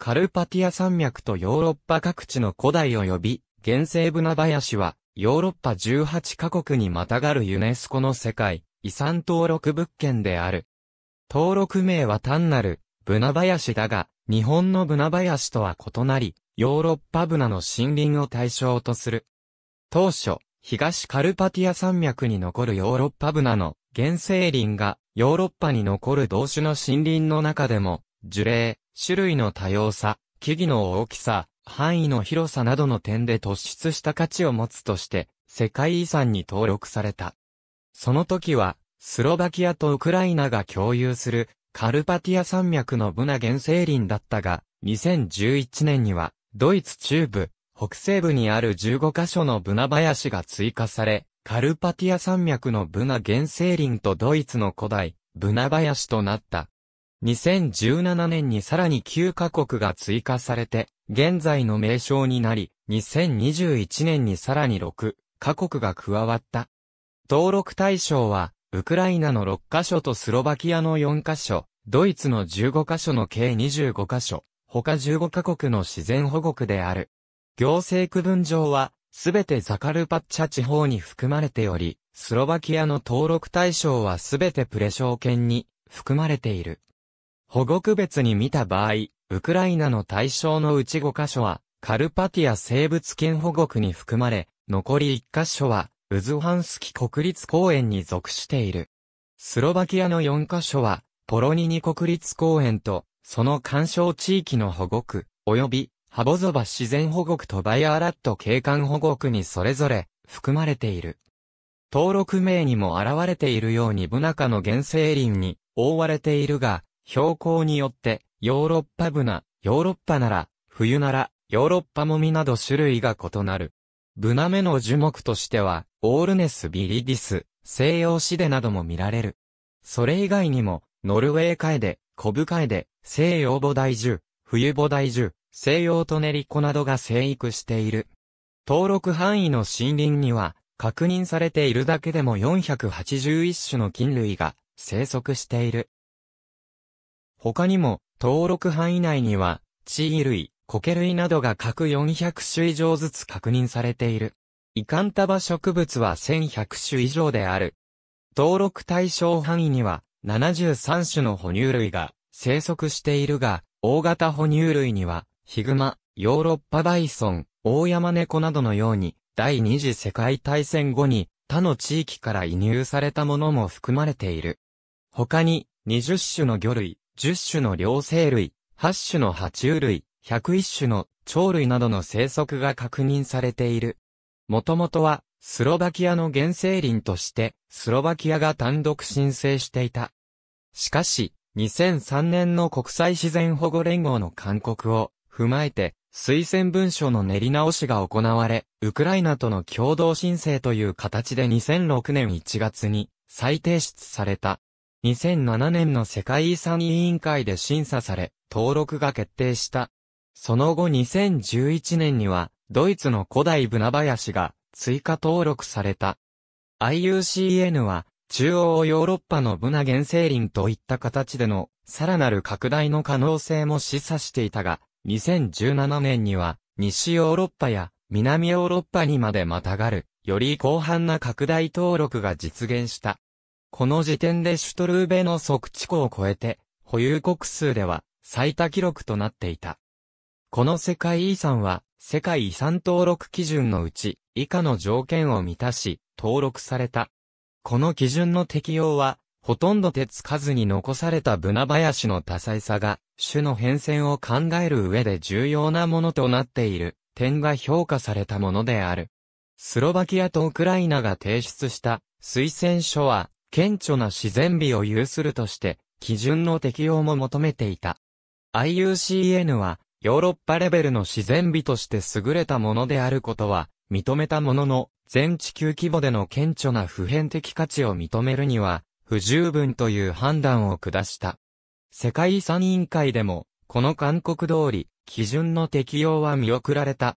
カルパティア山脈とヨーロッパ各地の古代及び、原生ブナ林は、ヨーロッパ18カ国にまたがるユネスコの世界、遺産登録物件である。登録名は単なる、ブナ林だが、日本のブナ林とは異なり、ヨーロッパブナの森林を対象とする。当初、東カルパティア山脈に残るヨーロッパブナの原生林が、ヨーロッパに残る同種の森林の中でも、樹齢、種類の多様さ、木々の大きさ、範囲の広さなどの点で突出した価値を持つとして、世界遺産に登録された。その時は、スロバキアとウクライナが共有する、カルパティア山脈のブナ原生林だったが、2011年には、ドイツ中部、北西部にある15カ所のブナ林が追加され、カルパティア山脈のブナ原生林とドイツの古代、ブナ林となった。2017年にさらに9カ国が追加されて、現在の名称になり、2021年にさらに6カ国が加わった。登録対象は、ウクライナの6カ所とスロバキアの4カ所、ドイツの15カ所の計25カ所、他15カ国の自然保護区である。行政区分上は、すべてザカルパッチャ地方に含まれており、スロバキアの登録対象はすべてプレショに含まれている。保護区別に見た場合、ウクライナの対象のうち5箇所は、カルパティア生物圏保護区に含まれ、残り1箇所は、ウズハンスキ国立公園に属している。スロバキアの4箇所は、ポロニニ国立公園と、その干渉地域の保護区、及び、ハボゾバ自然保護区とバイアーラット景観保護区にそれぞれ、含まれている。登録名にも現れているようにブナカの原生林に、覆われているが、標高によって、ヨーロッパブナ、ヨーロッパなら、冬なら、ヨーロッパもみなど種類が異なる。ブナ目の樹木としては、オールネスビリディス、西洋シデなども見られる。それ以外にも、ノルウェー海で、コブ海で、西洋菩提樹、冬菩提樹、西洋トネリコなどが生育している。登録範囲の森林には、確認されているだけでも481種の菌類が生息している。他にも、登録範囲内には、地衣類、苔類などが各400種以上ずつ確認されている。イカンタバ植物は1100種以上である。登録対象範囲には、73種の哺乳類が生息しているが、大型哺乳類には、ヒグマ、ヨーロッパバイソン、大山猫などのように、第二次世界大戦後に他の地域から移入されたものも含まれている。他に、20種の魚類、10種の両生類、8種の爬虫類、101種の鳥類などの生息が確認されている。もともとは、スロバキアの原生林として、スロバキアが単独申請していた。しかし、2003年の国際自然保護連合の勧告を踏まえて、推薦文書の練り直しが行われ、ウクライナとの共同申請という形で2006年1月に再提出された。2007年の世界遺産委員会で審査され、登録が決定した。その後2011年には、ドイツの古代ブナ林が追加登録された。IUCN は、中央ヨーロッパのブナ原生林といった形での、さらなる拡大の可能性も示唆していたが、2017年には、西ヨーロッパや南ヨーロッパにまでまたがる、より広範な拡大登録が実現した。この時点でシュトルーベの測地庫を超えて、保有国数では最多記録となっていた。この世界遺産は、世界遺産登録基準のうち、以下の条件を満たし、登録された。この基準の適用は、ほとんど手つかずに残されたブナ林の多彩さが、種の変遷を考える上で重要なものとなっている、点が評価されたものである。スロバキアとウクライナが提出した推薦書は、顕著な自然美を有するとして、基準の適用も求めていた。IUCN は、ヨーロッパレベルの自然美として優れたものであることは、認めたものの、全地球規模での顕著な普遍的価値を認めるには、不十分という判断を下した。世界遺産委員会でも、この勧告通り、基準の適用は見送られた。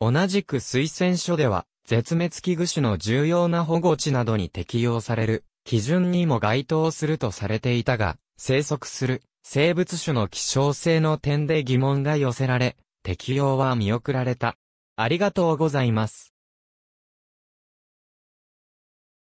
同じく推薦書では、絶滅危惧種の重要な保護地などに適用される、基準にも該当するとされていたが、生息する生物種の希少性の点で疑問が寄せられ、適用は見送られた。ありがとうございます。